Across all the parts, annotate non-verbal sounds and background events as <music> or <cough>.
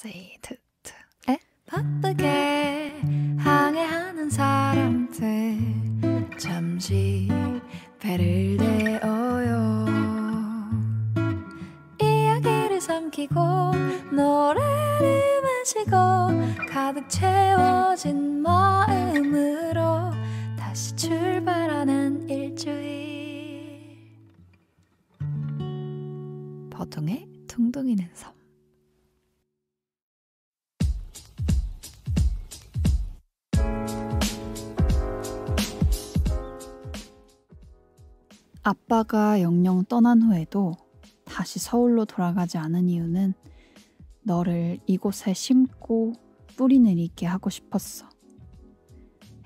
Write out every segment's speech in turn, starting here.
세이트트에 바쁘게 항해하는 사람들 잠시 배를 내어요 이야기를 삼키고 노래를 마시고 가득 채워 아빠가 영영 떠난 후에도 다시 서울로 돌아가지 않은 이유는 너를 이곳에 심고 뿌리 내리게 하고 싶었어.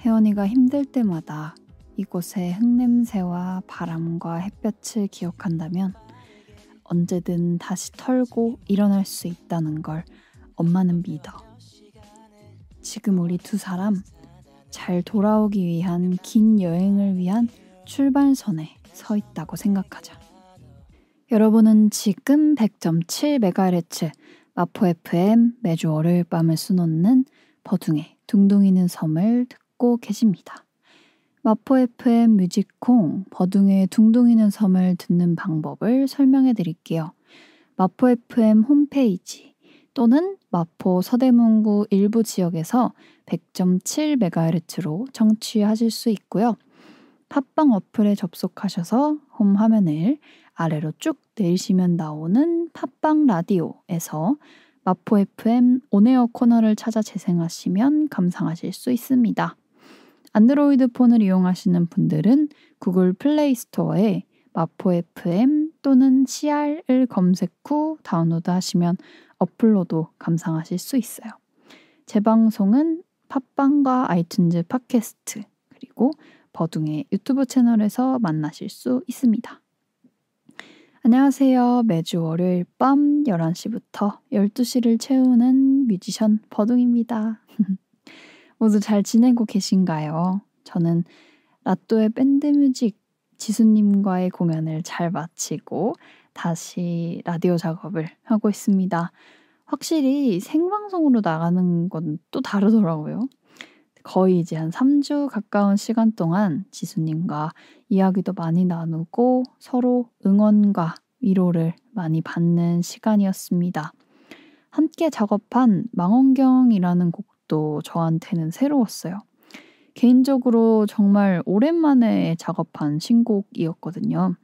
혜원이가 힘들 때마다 이곳의 흙냄새와 바람과 햇볕을 기억한다면 언제든 다시 털고 일어날 수 있다는 걸 엄마는 믿어. 지금 우리 두 사람 잘 돌아오기 위한 긴 여행을 위한 출발선에 서 있다고 생각하자. 여러분은 지금 100.7MHz 마포 FM 매주 월요일 밤을 수놓는 버둥의 둥둥이는 섬을 듣고 계십니다. 마포 FM 뮤직콩 버둥의 둥둥이는 섬을 듣는 방법을 설명해 드릴게요. 마포 FM 홈페이지 또는 마포 서대문구 일부 지역에서 100.7MHz로 청취하실 수 있고요. 팟빵 어플에 접속하셔서 홈 화면을 아래로 쭉 내리시면 나오는 팟빵 라디오에서 마포 FM 온에어 코너를 찾아 재생하시면 감상하실 수 있습니다. 안드로이드 폰을 이용하시는 분들은 구글 플레이 스토어에 마포 FM 또는 CR을 검색 후 다운로드 하시면 어플로도 감상하실 수 있어요. 재 방송은 팟빵과 아이튠즈 팟캐스트 그리고 버둥의 유튜브 채널에서 만나실 수 있습니다. 안녕하세요. 매주 월요일 밤 11시부터 12시를 채우는 뮤지션 버둥입니다. <laughs> 모두 잘 지내고 계신가요? 저는 라또의 밴드 뮤직 지수님과의 공연을 잘 마치고 다시 라디오 작업을 하고 있습니다. 확실히 생방송으로 나가는 건 또 다르더라고요. 거의 이제 한 3주 가까운 시간 동안 지수님과 이야기도 많이 나누고 서로 응원과 위로를 많이 받는 시간이었습니다. 함께 작업한 망원경이라는 곡도 저한테는 새로웠어요. 개인적으로 정말 오랜만에 작업한 신곡이었거든요.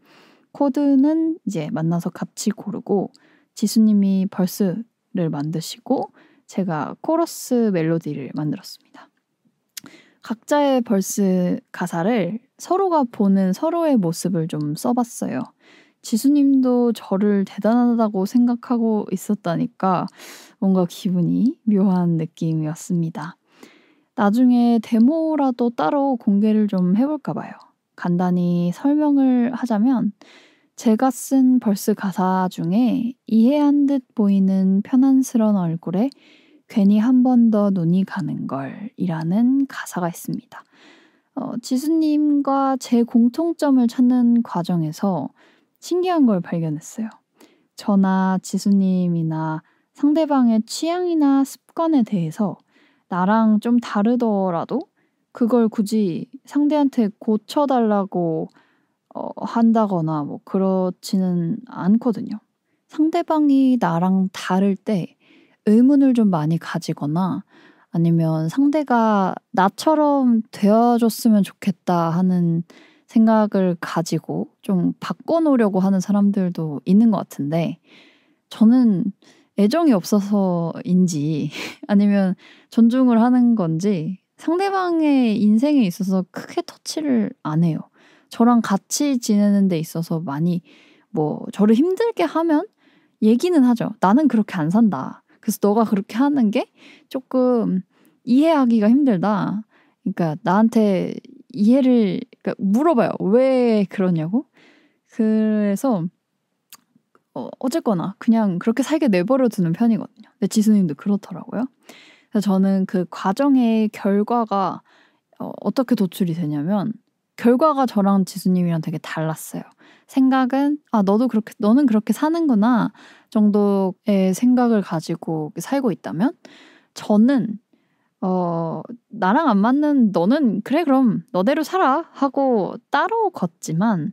코드는 이제 만나서 같이 고르고 지수님이 벌스를 만드시고 제가 코러스 멜로디를 만들었습니다. 각자의 벌스 가사를 서로가 보는 서로의 모습을 좀 써봤어요. 지수님도 저를 대단하다고 생각하고 있었다니까 뭔가 기분이 묘한 느낌이었습니다. 나중에 데모라도 따로 공개를 좀 해볼까 봐요. 간단히 설명을 하자면 제가 쓴 벌스 가사 중에 이해한 듯 보이는 편안스런 얼굴에 괜히 한 번 더 눈이 가는 걸이라는 가사가 있습니다. 어, 지수님과 제 공통점을 찾는 과정에서 신기한 걸 발견했어요. 저나 지수님이나 상대방의 취향이나 습관에 대해서 나랑 좀 다르더라도 그걸 굳이 상대한테 고쳐달라고 어, 한다거나 뭐 그렇지는 않거든요. 상대방이 나랑 다를 때 의문을 좀 많이 가지거나 아니면 상대가 나처럼 되어줬으면 좋겠다 하는 생각을 가지고 좀 바꿔놓으려고 하는 사람들도 있는 것 같은데 저는 애정이 없어서인지 <laughs> 아니면 존중을 하는 건지 상대방의 인생에 있어서 크게 터치를 안 해요. 저랑 같이 지내는 데 있어서 많이 뭐 저를 힘들게 하면 얘기는 하죠. 나는 그렇게 안 산다. 그래서 너가 그렇게 하는 게 조금 이해하기가 힘들다. 그러니까 나한테 이해를 그러니까 물어봐요. 왜 그러냐고. 그래서 어, 어쨌거나 그냥 그렇게 살게 내버려 두는 편이거든요. 근 지수님도 그렇더라고요. 그래서 저는 그 과정의 결과가 어, 어떻게 도출이 되냐면 결과가 저랑 지수님이랑 되게 달랐어요. 생각은 아 너도 그렇게 너는 그렇게 사는구나 정도의 생각을 가지고 살고 있다면 저는 어 나랑 안 맞는 너는 그래 그럼 너대로 살아 하고 따로 걷지만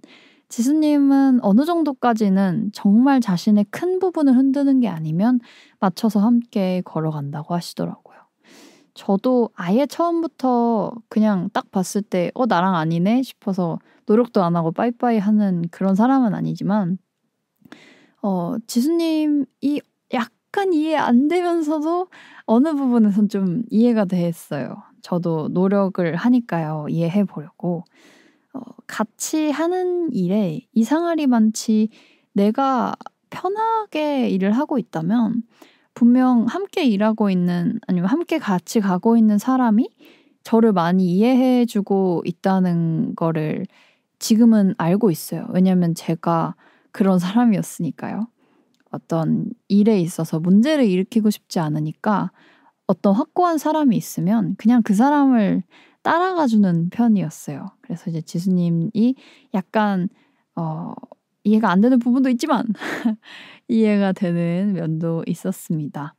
지수님은 어느 정도까지는 정말 자신의 큰 부분을 흔드는 게 아니면 맞춰서 함께 걸어간다고 하시더라고요. 저도 아예 처음부터 그냥 딱 봤을 때, 어, 나랑 아니네? 싶어서 노력도 안 하고 빠이빠이 하는 그런 사람은 아니지만, 어, 지수님이 약간 이해 안 되면서도 어느 부분에선 좀 이해가 됐어요. 저도 노력을 하니까요. 이해해 보려고. 어, 같이 하는 일에 이상할이 많지 내가 편하게 일을 하고 있다면 분명 함께 일하고 있는 아니면 함께 같이 가고 있는 사람이 저를 많이 이해해 주고 있다는 거를 지금은 알고 있어요. 왜냐면 제가 그런 사람이었으니까요. 어떤 일에 있어서 문제를 일으키고 싶지 않으니까 어떤 확고한 사람이 있으면 그냥 그 사람을 따라가 주는 편이었어요. 그래서 이제 지수님이 약간 어 이해가 안 되는 부분도 있지만 <laughs> 이해가 되는 면도 있었습니다.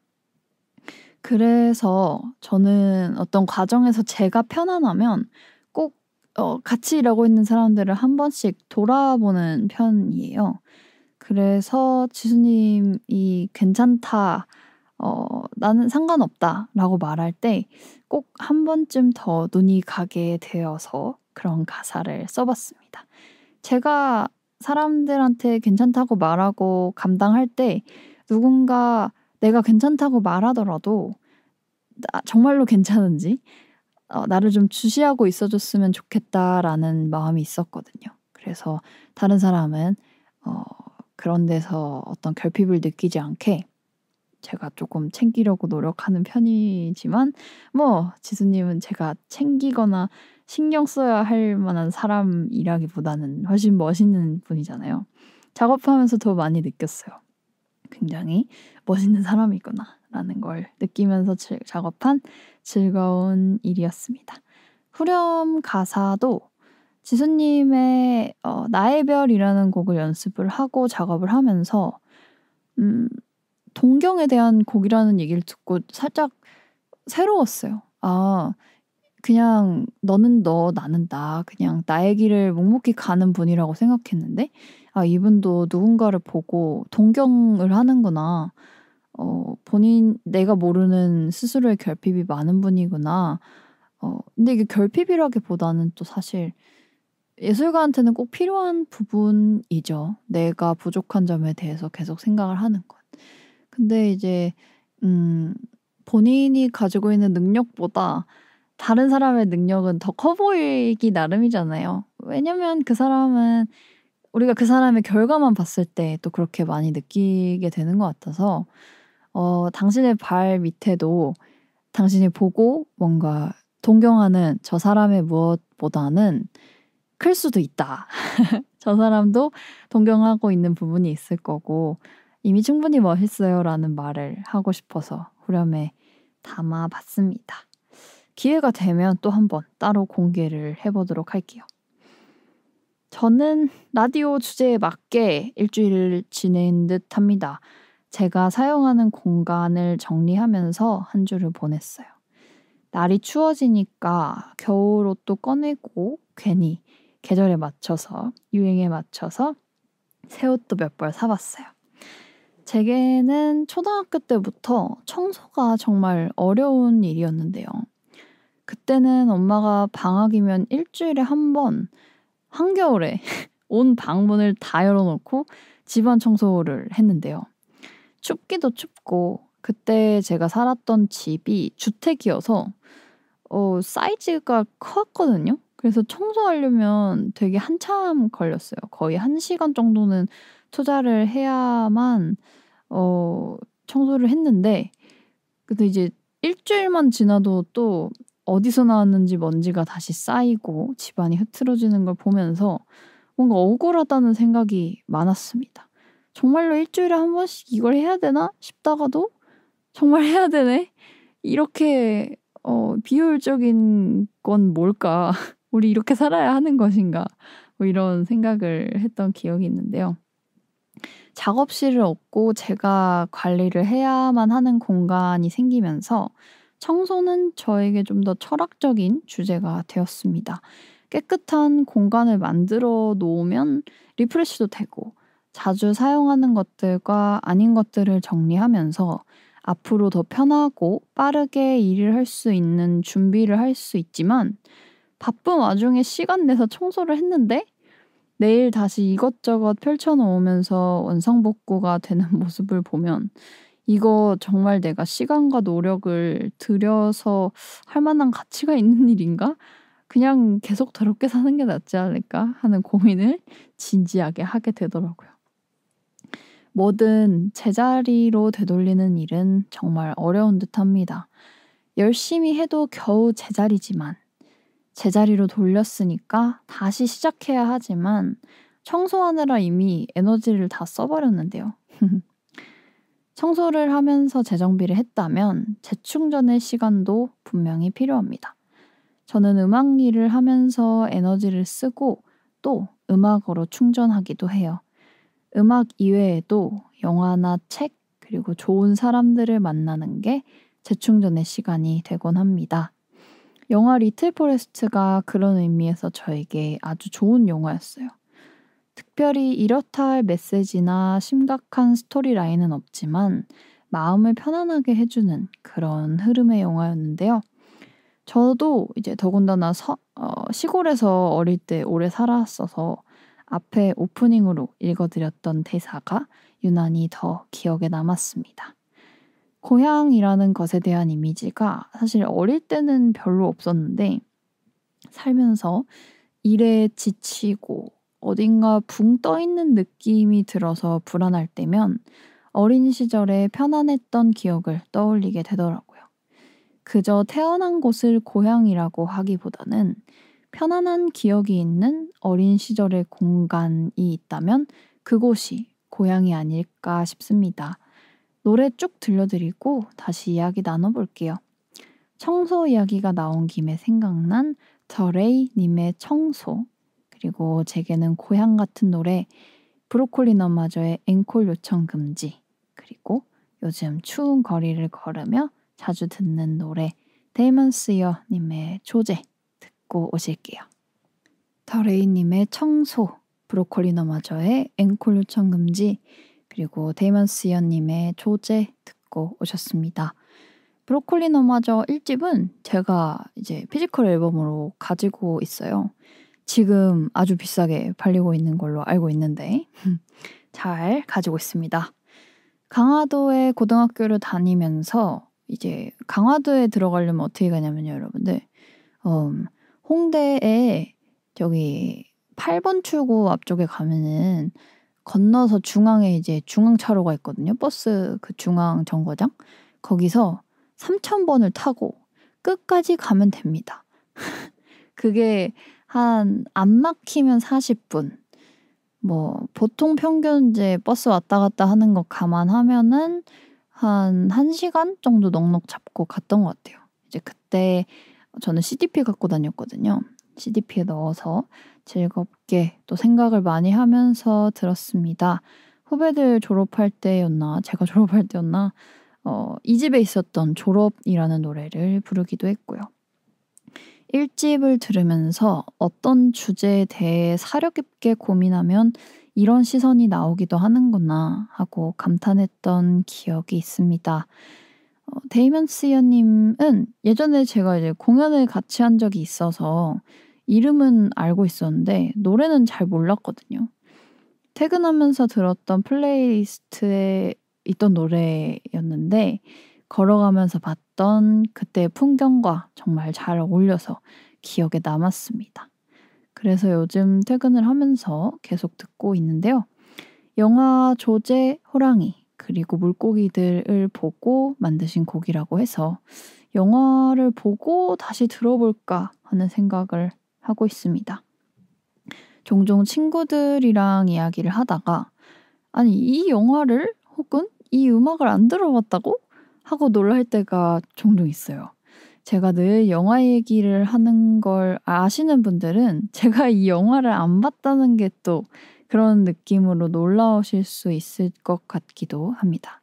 그래서 저는 어떤 과정에서 제가 편안하면 꼭 어, 같이 일하고 있는 사람들을 한 번씩 돌아보는 편이에요. 그래서 지수님이 괜찮다, 어, 나는 상관없다 라고 말할 때 꼭 한 번쯤 더 눈이 가게 되어서 그런 가사를 써봤습니다. 제가 사람들한테 괜찮다고 말하고 감당할 때 누군가 내가 괜찮다고 말하더라도 나 정말로 괜찮은지 어, 나를 좀 주시하고 있어줬으면 좋겠다라는 마음이 있었거든요. 그래서 다른 사람은 어, 그런 데서 어떤 결핍을 느끼지 않게 제가 조금 챙기려고 노력하는 편이지만 뭐 지수님은 제가 챙기거나 신경 써야 할 만한 사람이라기보다는 훨씬 멋있는 분이잖아요. 작업하면서 더 많이 느꼈어요. 굉장히 멋있는 사람이구나라는 걸 느끼면서 즐, 작업한 즐거운 일이었습니다. 후렴 가사도 지수님의 어, 나의 별이라는 곡을 연습을 하고 작업을 하면서 음, 동경에 대한 곡이라는 얘기를 듣고 살짝 새로웠어요. 아, 그냥 너는 너, 나는 나, 그냥 나의 길을 묵묵히 가는 분이라고 생각했는데, 아, 이분도 누군가를 보고 동경을 하는구나. 어, 본인, 내가 모르는 스스로의 결핍이 많은 분이구나. 어, 근데 이게 결핍이라기보다는 또 사실 예술가한테는 꼭 필요한 부분이죠. 내가 부족한 점에 대해서 계속 생각을 하는 것. 근데 이제 음 본인이 가지고 있는 능력보다 다른 사람의 능력은 더 커 보이기 나름이잖아요. 왜냐면 그 사람은 우리가 그 사람의 결과만 봤을 때 또 그렇게 많이 느끼게 되는 것 같아서 어, 당신의 발 밑에도 당신이 보고 뭔가 동경하는 저 사람의 무엇보다는 클 수도 있다. <laughs> 저 사람도 동경하고 있는 부분이 있을 거고 이미 충분히 멋있어요 라는 말을 하고 싶어서 후렴에 담아봤습니다. 기회가 되면 또 한번 따로 공개를 해보도록 할게요. 저는 라디오 주제에 맞게 일주일을 지낸 듯 합니다. 제가 사용하는 공간을 정리하면서 한 주를 보냈어요. 날이 추워지니까 겨울 옷도 꺼내고 괜히 계절에 맞춰서 유행에 맞춰서 새 옷도 몇 벌 사봤어요. 제게는 초등학교 때부터 청소가 정말 어려운 일이었는데요. 그때는 엄마가 방학이면 일주일에 한 번 한겨울에 <laughs> 온 방문을 다 열어놓고 집안 청소를 했는데요. 춥기도 춥고 그때 제가 살았던 집이 주택이어서 어, 사이즈가 컸거든요. 그래서 청소하려면 되게 한참 걸렸어요. 거의 한 시간 정도는 투자를 해야만 어, 청소를 했는데 근데 이제 일주일만 지나도 또 어디서 나왔는지 먼지가 다시 쌓이고 집안이 흐트러지는 걸 보면서 뭔가 억울하다는 생각이 많았습니다. 정말로 일주일에 한 번씩 이걸 해야 되나 싶다가도 정말 해야 되네. 이렇게 어, 비효율적인 건 뭘까? 우리 이렇게 살아야 하는 것인가? 뭐 이런 생각을 했던 기억이 있는데요. 작업실을 얻고 제가 관리를 해야만 하는 공간이 생기면서 청소는 저에게 좀 더 철학적인 주제가 되었습니다. 깨끗한 공간을 만들어 놓으면 리프레시도 되고 자주 사용하는 것들과 아닌 것들을 정리하면서 앞으로 더 편하고 빠르게 일을 할 수 있는 준비를 할 수 있지만 바쁜 와중에 시간 내서 청소를 했는데 내일 다시 이것저것 펼쳐놓으면서 원상복구가 되는 <laughs> 모습을 보면 이거 정말 내가 시간과 노력을 들여서 할 만한 가치가 있는 <laughs> 일인가? 그냥 계속 더럽게 사는 게 낫지 않을까 하는 고민을 진지하게 하게 되더라고요. 뭐든 제자리로 되돌리는 일은 정말 어려운 듯 합니다. 열심히 해도 겨우 제자리지만 제자리로 돌렸으니까 다시 시작해야 하지만 청소하느라 이미 에너지를 다 써버렸는데요. <laughs> 청소를 하면서 재정비를 했다면 재충전의 시간도 분명히 필요합니다. 저는 음악 일을 하면서 에너지를 쓰고 또 음악으로 충전하기도 해요. 음악 이외에도 영화나 책 그리고 좋은 사람들을 만나는 게 재충전의 시간이 되곤 합니다. 영화 리틀 포레스트가 그런 의미에서 저에게 아주 좋은 영화였어요. 특별히 이렇다 할 메시지나 심각한 스토리라인은 없지만 마음을 편안하게 해주는 그런 흐름의 영화였는데요. 저도 이제 더군다나 서, 어, 시골에서 어릴 때 오래 살아왔어서 앞에 오프닝으로 읽어드렸던 대사가 유난히 더 기억에 남았습니다. 고향이라는 것에 대한 이미지가 사실 어릴 때는 별로 없었는데 살면서 일에 지치고 어딘가 붕 떠 있는 느낌이 들어서 불안할 때면 어린 시절에 편안했던 기억을 떠올리게 되더라고요. 그저 태어난 곳을 고향이라고 하기보다는 편안한 기억이 있는 어린 시절의 공간이 있다면 그곳이 고향이 아닐까 싶습니다. 노래 쭉 들려드리고 다시 이야기 나눠볼게요. 청소 이야기가 나온 김에 생각난 더레이님의 청소, 그리고 제게는 고향 같은 노래, 브로콜리 너마저의 앵콜 요청 금지, 그리고 요즘 추운 거리를 걸으며 자주 듣는 노래, 데이먼스이어님의 조제 듣고 오실게요. 더레이님의 청소, 브로콜리 너마저의 앵콜 요청 금지, 그리고 데이먼스 연님의 조제 듣고 오셨습니다. 브로콜리 너마저 1집은 제가 이제 피지컬 앨범으로 가지고 있어요. 지금 아주 비싸게 팔리고 있는 걸로 알고 있는데 <laughs> 잘 가지고 있습니다. 강화도에 고등학교를 다니면서 이제 강화도에 들어가려면 어떻게 가냐면요, 여러분들. 음, 홍대에 저기 8번 출구 앞쪽에 가면은 건너서 중앙에 이제 중앙차로가 있거든요. 버스 그 중앙 정거장. 거기서 3,000번을 타고 끝까지 가면 됩니다. <laughs> 그게 한 안 막히면 40분. 뭐 보통 평균 이제 버스 왔다 갔다 하는 거 감안하면은 한 1시간 정도 넉넉 잡고 갔던 것 같아요. 이제 그때 저는 CDP 갖고 다녔거든요. CDP에 넣어서 즐겁게 또 생각을 많이 하면서 들었습니다. 후배들 졸업할 때였나, 제가 <laughs> 졸업할 때였나, 어, 이 집에 있었던 졸업이라는 노래를 부르기도 했고요. 1집을 들으면서 어떤 주제에 대해 사려 깊게 고민하면 이런 시선이 나오기도 하는구나 하고 감탄했던 기억이 있습니다. 어, 데이먼 스이어님은 예전에 제가 이제 공연을 같이 한 적이 있어서 이름은 알고 있었는데 노래는 잘 몰랐거든요. 퇴근하면서 들었던 플레이리스트에 있던 노래였는데 걸어가면서 봤던 그때의 풍경과 정말 잘 어울려서 기억에 남았습니다. 그래서 요즘 퇴근을 하면서 계속 듣고 있는데요. 영화 조제 호랑이 그리고 물고기들을 보고 만드신 곡이라고 해서 영화를 보고 다시 들어볼까 하는 생각을 하고 있습니다. 종종 친구들이랑 이야기를 하다가 아니 이 영화를 혹은 이 음악을 안 들어봤다고 하고 놀랄 때가 종종 있어요. 제가 늘 영화 얘기를 하는 걸 아시는 분들은 제가 이 영화를 안 봤다는 게 또 그런 느낌으로 놀라우실 수 있을 것 같기도 합니다.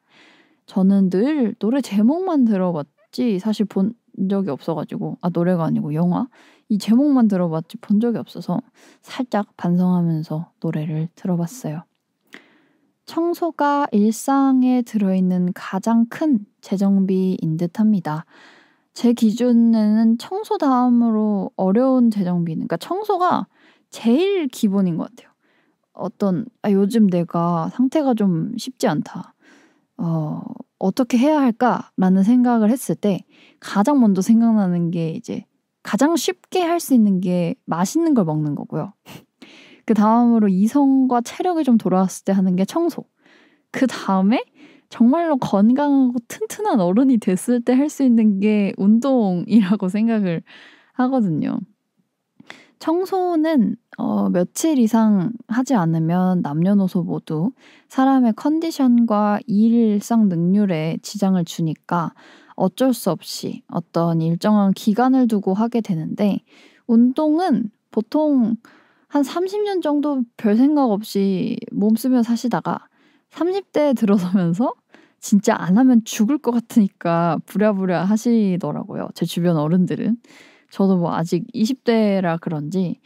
저는 늘 노래 제목만 들어봤지 사실 본 적이 없어가지고 아 노래가 아니고 영화 이 제목만 들어봤지 본 적이 없어서 살짝 반성하면서 노래를 들어봤어요. 청소가 일상에 들어있는 가장 큰 재정비인 듯 합니다. 제 기준에는 청소 다음으로 어려운 재정비는, 그러니까 청소가 제일 기본인 것 같아요. 어떤, 아, 요즘 내가 상태가 좀 쉽지 않다. 어, 어떻게 해야 할까라는 생각을 했을 때 가장 먼저 생각나는 게 이제 가장 쉽게 할 수 있는 게 맛있는 걸 먹는 거고요. 그 다음으로 이성과 체력이 좀 돌아왔을 때 하는 게 청소. 그 다음에 정말로 건강하고 튼튼한 어른이 됐을 때 할 수 있는 게 운동이라고 생각을 하거든요. 청소는 어, 며칠 이상 하지 않으면 남녀노소 모두 사람의 컨디션과 일상 능률에 지장을 주니까 어쩔 수 없이 어떤 일정한 기간을 두고 하게 되는데 운동은 보통 한 30년 정도 별 생각 없이 몸 쓰며 사시다가 30대에 들어서면서 진짜 안 하면 죽을 것 같으니까 부랴부랴 하시더라고요. 제 주변 어른들은. 저도 뭐 아직 20대라 그런지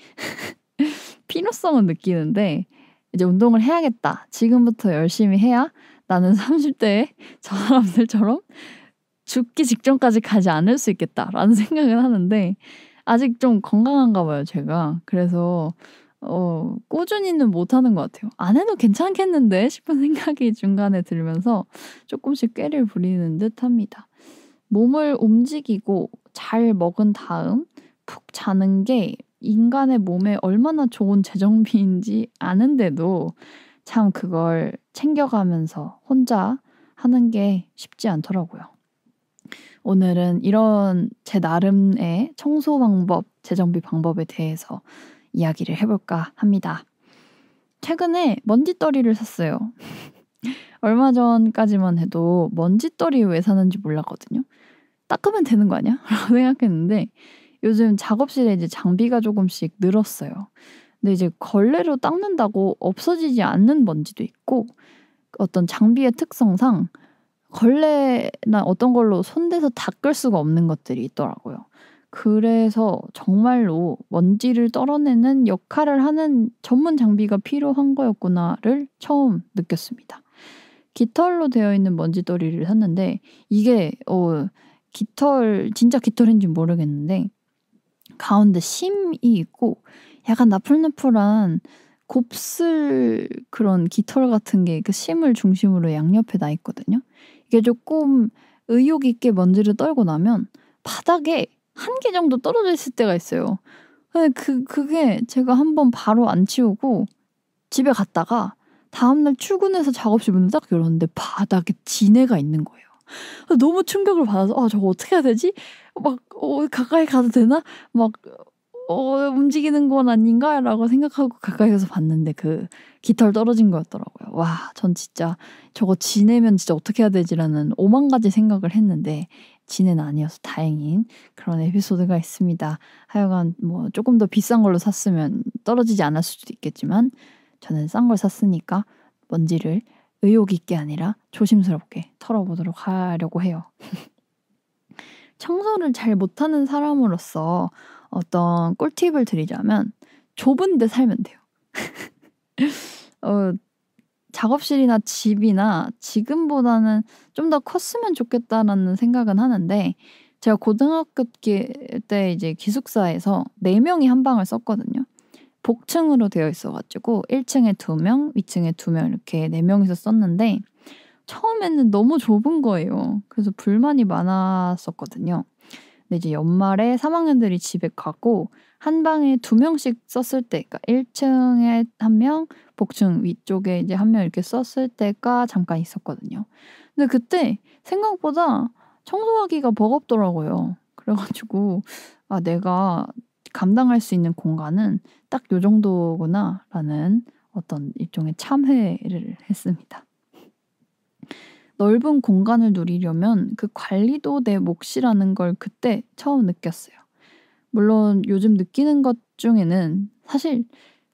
필요성은 <laughs> 느끼는데 이제 운동을 해야겠다. 지금부터 열심히 해야 나는 30대에 저 사람들처럼 죽기 직전까지 가지 않을 수 있겠다라는 <laughs> 생각을 하는데 아직 좀 건강한가 봐요 제가 그래서 어, 꾸준히는 못하는 것 같아요. 안 해도 괜찮겠는데 <laughs> 싶은 생각이 중간에 들면서 조금씩 꾀를 부리는 듯 합니다. 몸을 움직이고 잘 먹은 다음 푹 자는 게 인간의 몸에 얼마나 좋은 재정비인지 아는데도 참 그걸 챙겨가면서 혼자 하는 게 쉽지 않더라고요. 오늘은 이런 제 나름의 청소 방법, 재정비 방법에 대해서 이야기를 해볼까 합니다. 최근에 먼지떨이를 샀어요. <laughs> 얼마 전까지만 해도 먼지떨이 왜 사는지 몰랐거든요. 닦으면 되는 거 아니야? <laughs> 라고 생각했는데 요즘 작업실에 이제 장비가 조금씩 늘었어요. 근데 이제 걸레로 닦는다고 없어지지 않는 먼지도 있고 어떤 장비의 특성상 걸레나 어떤 걸로 손대서 닦을 수가 없는 것들이 있더라고요. 그래서 정말로 먼지를 떨어내는 역할을 하는 전문 장비가 필요한 거였구나를 처음 느꼈습니다. 깃털로 되어 있는 먼지떨이를 샀는데 이게 어 깃털 진짜 깃털인지 모르겠는데 가운데 심이 있고 약간 나풀나풀한 곱슬 그런 깃털 같은 게 그 심을 중심으로 양옆에 나 있거든요. 이게 조금 의욕 있게 먼지를 떨고 나면 바닥에 한 개 정도 떨어져 있을 때가 있어요. 근데 그 그게 제가 한 번 바로 안 치우고 집에 갔다가 다음날 출근해서 작업실 문을 딱 열었는데 바닥에 진해가 있는 거예요. 너무 충격을 받아서 아 저거 어떻게 해야 되지? 막 어, 가까이 가도 되나? 막 어, 움직이는 건 아닌가? 라고 생각하고 가까이서 봤는데 그 깃털 떨어진 거였더라고요. 와, 전 진짜 저거 지내면 진짜 어떻게 해야 되지라는 오만 가지 생각을 했는데 지는 아니어서 다행인 그런 에피소드가 있습니다. 하여간 뭐 조금 더 비싼 걸로 샀으면 떨어지지 않을 수도 있겠지만 저는 싼 걸 샀으니까 먼지를 의욕 있게 아니라 조심스럽게 털어보도록 하려고 해요. <laughs> 청소를 잘 못하는 사람으로서 어떤 꿀팁을 드리자면 좁은 데 살면 돼요. <laughs> 어, 작업실이나 집이나 지금보다는 좀 더 컸으면 좋겠다라는 생각은 하는데 제가 고등학교 때 이제 기숙사에서 4명이 한 방을 썼거든요. 복층으로 되어 있어가지고 1층에 2명, 2층에 2명 이렇게 4명이서 썼는데 처음에는 너무 좁은 거예요. 그래서 불만이 많았었거든요. 근데 이제 연말에 3학년들이 집에 가고 한 방에 두 명씩 썼을 때, 그러니까 1층에 한 명, 복층 위쪽에 이제 한 명 이렇게 썼을 때가 잠깐 있었거든요. 근데 그때 생각보다 청소하기가 버겁더라고요. 그래가지고 아 내가 감당할 수 있는 공간은 딱 요 정도구나라는 어떤 일종의 참회를 했습니다. 넓은 공간을 누리려면 그 관리도 내 몫이라는 걸 그때 처음 느꼈어요. 물론 요즘 느끼는 것 중에는 사실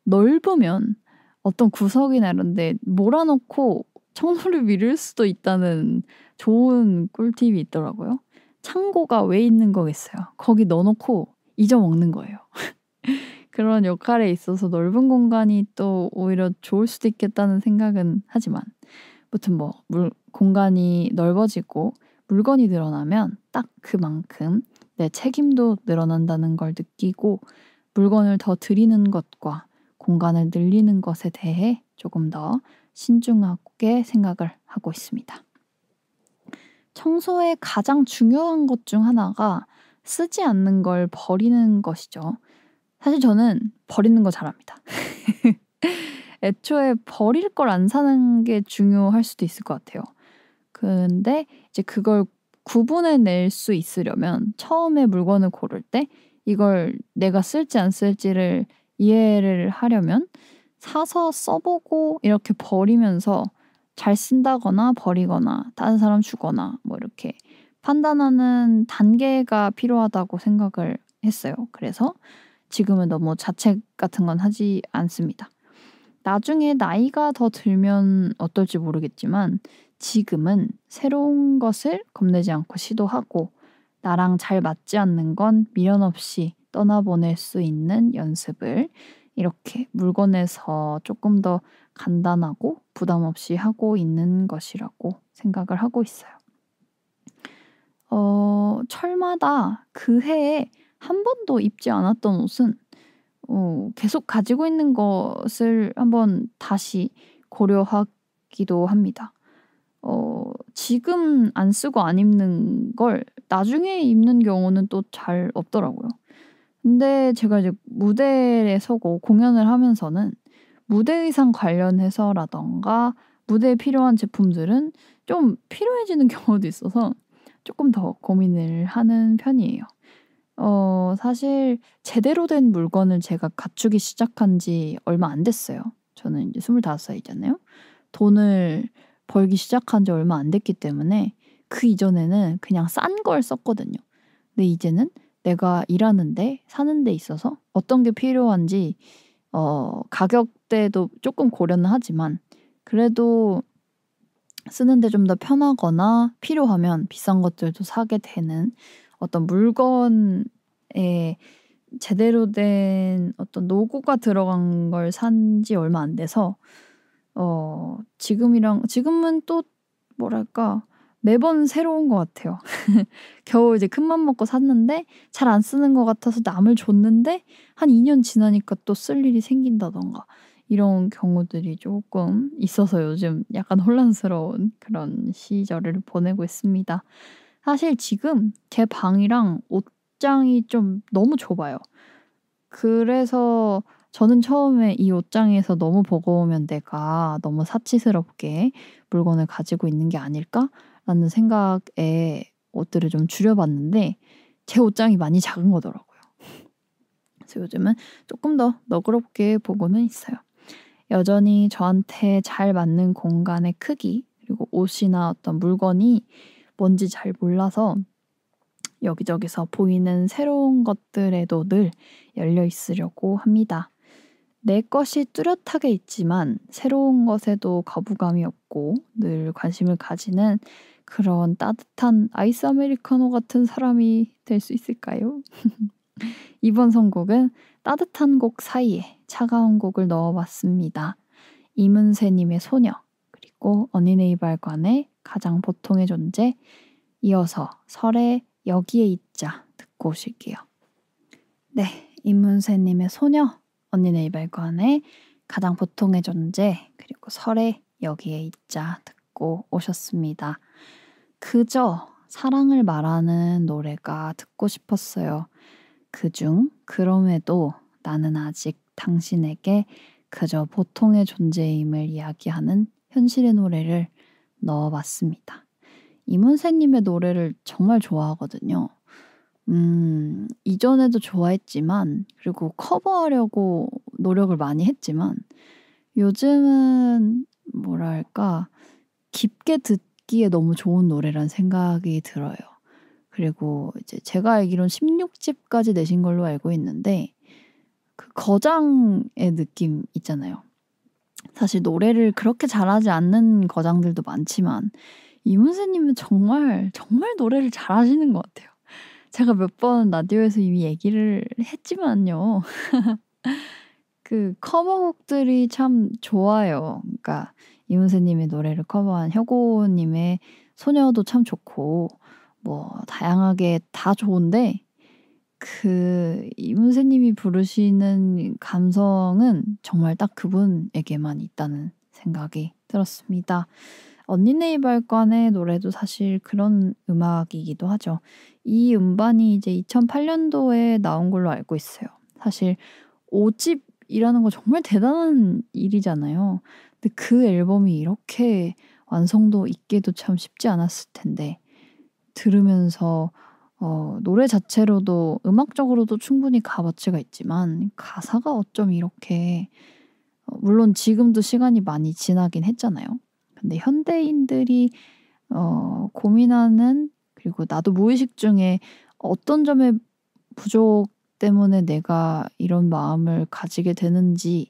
넓으면 어떤 구석이나 이런 데 몰아놓고 청소를 <laughs> 미룰 수도 있다는 좋은 꿀팁이 있더라고요. 창고가 왜 있는 거겠어요? 거기 넣어놓고 잊어먹는 거예요. <laughs> 그런 역할에 있어서 넓은 공간이 또 오히려 좋을 수도 있겠다는 생각은 하지만 무튼 뭐 물, 공간이 넓어지고 물건이 늘어나면 딱 그만큼 내 책임도 늘어난다는 걸 느끼고 물건을 더 드리는 것과 공간을 늘리는 것에 대해 조금 더 신중하게 생각을 하고 있습니다. 청소의 가장 중요한 것 중 하나가 쓰지 않는 걸 버리는 것이죠. 사실 저는 버리는 거 잘합니다. <laughs> 애초에 버릴 걸 안 사는 게 중요할 수도 있을 것 같아요. 근데 이제 그걸 구분해낼 수 있으려면 처음에 물건을 고를 때 이걸 내가 쓸지 안 쓸지를 이해를 하려면 사서 써보고 이렇게 버리면서 잘 쓴다거나 버리거나 다른 사람 주거나 뭐 이렇게 판단하는 단계가 필요하다고 생각을 했어요. 그래서 지금은 너무 자책 같은 건 하지 않습니다. 나중에 나이가 더 들면 어떨지 모르겠지만 지금은 새로운 것을 겁내지 않고 시도하고 나랑 잘 맞지 않는 건 미련 없이 떠나보낼 수 있는 연습을 이렇게 물건에서 조금 더 간단하고 부담 없이 하고 있는 것이라고 생각을 하고 있어요. 어, 철마다 그 해에 한 번도 입지 않았던 옷은 어, 계속 가지고 있는 것을 한번 다시 고려하기도 합니다. 어, 지금 안 쓰고 안 입는 걸 나중에 입는 경우는 또 잘 없더라고요. 근데 제가 이제 무대에 서고 공연을 하면서는 무대 의상 관련해서라던가 무대에 필요한 제품들은 좀 필요해지는 <laughs> 경우도 있어서 조금 더 고민을 하는 편이에요. 어, 사실 제대로 된 물건을 제가 갖추기 시작한 지 얼마 안 됐어요. 저는 이제 25살이잖아요. 돈을 벌기 시작한 지 얼마 안 됐기 때문에 그 이전에는 그냥 싼 걸 썼거든요. 근데 이제는 내가 일하는데 사는 데 있어서 어떤 게 필요한지 어, 가격대도 조금 고려는 하지만 그래도 쓰는데 좀 더 편하거나 필요하면 비싼 것들도 사게 되는 어떤 물건에 제대로 된 어떤 노고가 들어간 걸 산 지 얼마 안 돼서 어 지금이랑 지금은 또 뭐랄까 매번 새로운 것 같아요. <laughs> 겨우 이제 큰맘 먹고 샀는데 잘 안 쓰는 것 같아서 남을 줬는데 한 2년 지나니까 또 쓸 일이 생긴다던가 이런 경우들이 조금 있어서 요즘 약간 혼란스러운 그런 시절을 보내고 있습니다. 사실 지금 제 방이랑 옷장이 좀 너무 좁아요. 그래서 저는 처음에 이 옷장에서 너무 버거우면 내가 너무 사치스럽게 물건을 가지고 있는 게 아닐까라는 생각에 옷들을 좀 줄여봤는데 제 옷장이 많이 작은 거더라고요. 그래서 요즘은 조금 더 너그럽게 보고는 있어요. 여전히 저한테 잘 맞는 공간의 크기 그리고 옷이나 어떤 물건이 뭔지 잘 몰라서 여기저기서 보이는 새로운 것들에도 늘 열려 있으려고 합니다. 내 것이 뚜렷하게 있지만 새로운 것에도 거부감이 없고 늘 관심을 가지는 그런 따뜻한 아이스 아메리카노 같은 사람이 될 수 있을까요? <laughs> 이번 선곡은 따뜻한 곡 사이에 차가운 곡을 넣어봤습니다. 이문세님의 소녀 그리고 언니네 이발관의 가장 보통의 존재, 이어서 설의 여기에 있자 듣고 오실게요. 네, 임문세님의 소녀, 언니네 이발관의 가장 보통의 존재, 그리고 설의 여기에 있자 듣고 오셨습니다. 그저 사랑을 말하는 노래가 듣고 싶었어요. 그중 그럼에도 나는 아직 당신에게 그저 보통의 존재임을 이야기하는 현실의 노래를 넣어봤습니다. 이문세님의 노래를 정말 좋아하거든요. 음, 이전에도 좋아했지만, 그리고 커버하려고 노력을 많이 했지만, 요즘은 뭐랄까, 깊게 듣기에 너무 좋은 노래란 생각이 들어요. 그리고 이제 제가 알기론 16집까지 내신 걸로 알고 있는데, 그 거장의 느낌 있잖아요. 사실 노래를 그렇게 잘하지 않는 거장들도 많지만 이문세님은 정말 정말 노래를 잘하시는 것 같아요. 제가 몇 번 라디오에서 이미 얘기를 했지만요. <laughs> 그 커버곡들이 참 좋아요. 그러니까 이문세님의 노래를 커버한 혁오님의 소녀도 참 좋고 뭐 다양하게 다 좋은데 그 이문세님이 부르시는 감성은 정말 딱 그분에게만 있다는 생각이 들었습니다. 언니네 이발관의 노래도 사실 그런 음악이기도 하죠. 이 음반이 이제 2008년도에 나온 걸로 알고 있어요. 사실 5집이라는 거 정말 대단한 일이잖아요. 근데 그 앨범이 이렇게 완성도 있게도 참 쉽지 않았을 텐데 들으면서 어, 노래 자체로도 음악적으로도 충분히 값어치가 있지만 가사가 어쩜 이렇게 어, 물론 지금도 시간이 많이 지나긴 했잖아요. 근데 현대인들이 어, 고민하는 그리고 나도 무의식 중에 어떤 점에 부족 때문에 내가 이런 마음을 가지게 되는지에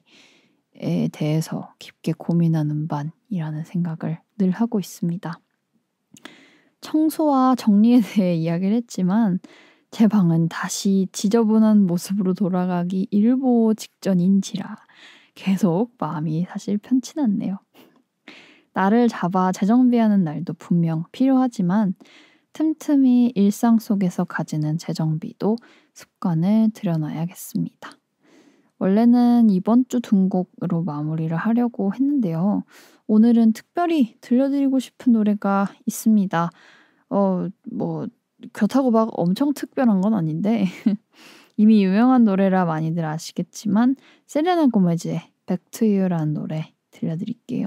대해서 깊게 고민하는 반이라는 생각을 늘 하고 있습니다. 청소와 정리에 <laughs> 대해 이야기를 했지만 제 방은 다시 지저분한 모습으로 돌아가기 일보 직전인지라 계속 마음이 사실 편치 않네요. 나를 잡아 재정비하는 날도 분명 필요하지만 틈틈이 일상 속에서 가지는 재정비도 습관을 들여놔야겠습니다. 원래는 이번 주 둔곡으로 마무리를 하려고 했는데요. 오늘은 특별히 들려드리고 싶은 노래가 있습니다. 어, 뭐, 그렇다고 막 엄청 특별한 건 아닌데, <laughs> 이미 유명한 노래라 많이들 아시겠지만, 세레나 고메즈의 백투유라는 노래 들려드릴게요.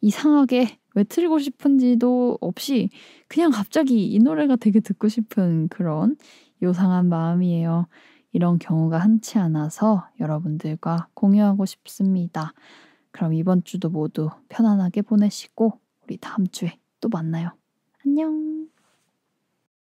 이상하게 왜 틀고 싶은지도 없이 그냥 갑자기 이 노래가 되게 듣고 싶은 그런 요상한 마음이에요. 이런 경우가 한치 않아서 여러분들과 공유하고 싶습니다. 그럼 이번 주도 모두 편안하게 보내시고 우리 다음 주에 또 만나요. 안녕.